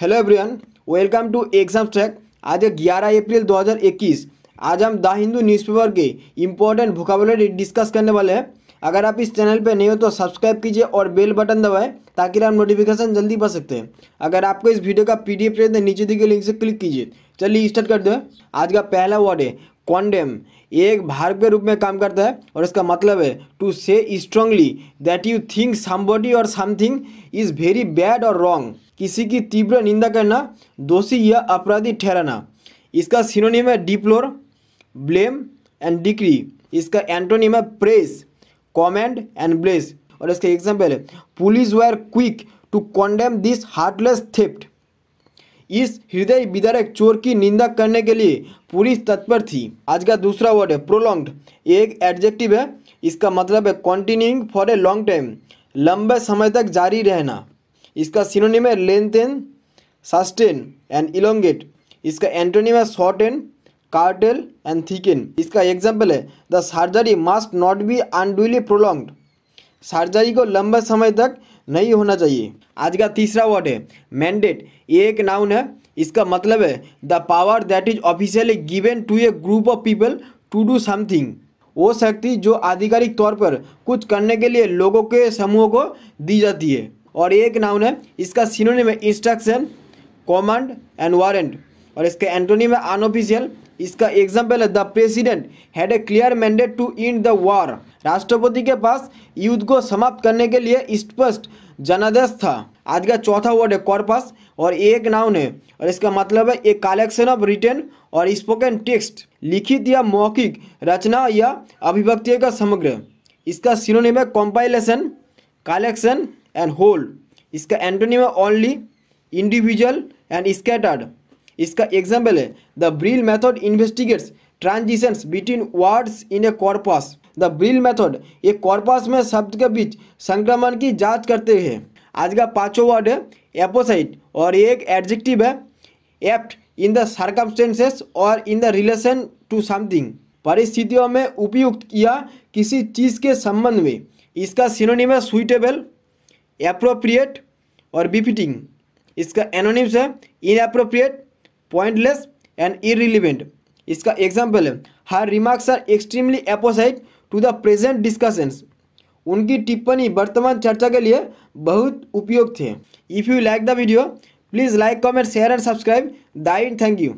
hello everyone welcome to exam track आज 11 April 2021 आज हम द हिंदू न्यूज़पेपर के इम्पोर्टेंट भोकाबुलरी डिस्कस करने वाले हैं अगर आप इस चैनल पर नए हो तो सब्सक्राइब कीजिए और बेल बटन दबाएं ताकि आप नोटिफिकेशन जल्दी पा सकते हैं अगर आपको इस वीडियो का पी डी एफ नीचे दी गई लिंक से क्लिक कीजिए चलिए स्टार्ट कर दो आज का पहला वर्ड है कॉन्डेम एक भार्व के रूप में काम करता है और इसका मतलब है to say strongly that you think somebody or something is very bad or wrong किसी की तीव्र निंदा करना दोषी या अपराधी ठहराना इसका सिनोनिम है डिप्लोर ब्लेम एंड डिक्री इसका एंटोनिम है प्रेस कॉमेंड एंड ब्लेस और इसका एग्जाम्पल है police were quick to condemn this heartless theft इस हृदय विदारक चोर की निंदा करने के लिए पुलिस तत्पर थी आज का दूसरा वर्ड है प्रोलॉन्ग एक एडजेक्टिव है इसका मतलब है continuing for a long time लंबे समय तक जारी रहना इसका सिनोनिम है lengthen sustain and elongate इसका एंटोनिम है short and curtail and thicken इसका एग्जाम्पल है the surgery must not be unduly prolonged surgery को लंबे समय तक नहीं होना चाहिए आज का तीसरा वर्ड है मैंडेट ये एक नाउन है इसका मतलब है the power that is officially given to a group of people to do something वो शक्ति जो आधिकारिक तौर पर कुछ करने के लिए लोगों के समूह को दी जाती है और एक नाउन है इसका सिनोनिम है इंस्ट्रक्शन कमांड एंड वारंट और इसका एंटोनी में अनऑफिशियल इसका एग्जाम्पल है the president had a clear mandate to end the war राष्ट्रपति के पास युद्ध को समाप्त करने के लिए स्पष्ट जनादेश था आज का चौथा वर्ड है कॉर्पस और एक नाउन है और इसका मतलब है ए कलेक्शन ऑफ रिटेन और स्पोकन टेक्स्ट लिखित या मौखिक रचना या अभिव्यक्ति का समग्र इसका सिनोनिम है कॉम्पाइलेशन कलेक्शन एंड होल इसका एंटोनिम है ओनली इंडिविजुअल एंड स्कैटर्ड इसका एग्जाम्पल है the Brill method investigates transitions between words in a corpus the Brill method ये कॉर्पस में शब्द के बीच संक्रमण की जांच करते हैं आज का पाँचों वर्ड है एपोसाइट और ये एक एडजेक्टिव है एप्ट इन द सर्कमस्टेंसेस और in the relation to something परिस्थितियों में उपयुक्त किया किसी चीज़ के संबंध में इसका सिनोनिम है सुइटेबल एप्रोप्रिएट और बिफिटिंग इसका एनोनिम्स है इनअप्रोप्रिएट पॉइंटलेस एंड इरिलीवेंट इसका एग्जाम्पल है her remarks are extremely apposite to the present discussions उनकी टिप्पणी वर्तमान चर्चा के लिए बहुत उपयोग थे if you like the video please like comment share and subscribe दाइन थैंक यू